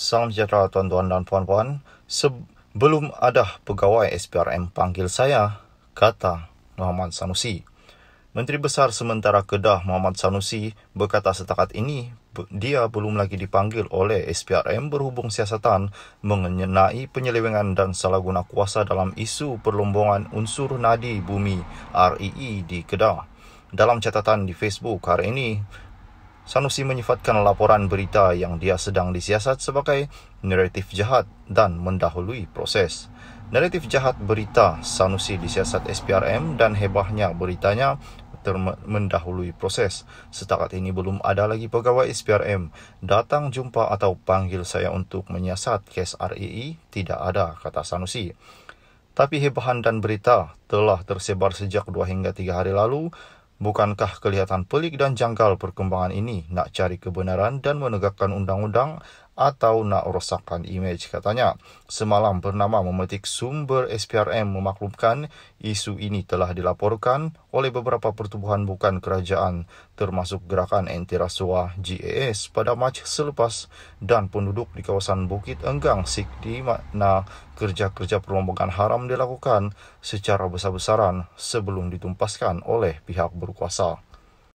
Salam sejahtera tuan-tuan dan puan-puan. Sebelum ada pegawai SPRM panggil saya, kata Muhammad Sanusi. Menteri Besar Sementara Kedah Muhammad Sanusi berkata setakat ini dia belum lagi dipanggil oleh SPRM berhubung siasatan mengenai penyelewengan dan salah guna kuasa dalam isu perlombongan unsur nadi bumi RII e e di Kedah. Dalam catatan di Facebook hari ini, Sanusi menyifatkan laporan berita yang dia sedang disiasat sebagai naratif jahat dan mendahului proses. Naratif jahat berita Sanusi disiasat SPRM dan hebahnya beritanya mendahului proses. Setakat ini belum ada lagi pegawai SPRM datang jumpa atau panggil saya untuk menyiasat kes RII e tidak ada, kata Sanusi. Tapi hebahan dan berita telah tersebar sejak 2 hingga 3 hari lalu Bukankah kelihatan pelik dan janggal perkembangan ini nak cari kebenaran dan menegakkan undang-undang atau nak rosakkan imej katanya. Semalam bernama memetik sumber SPRM memaklumkan isu ini telah dilaporkan oleh beberapa pertubuhan bukan kerajaan termasuk gerakan anti rasuah GAS pada Mac selepas dan penduduk di kawasan Bukit Enggang Sik di mana kerja-kerja perlombongan haram dilakukan secara besar-besaran sebelum ditumpaskan oleh pihak berkuasa.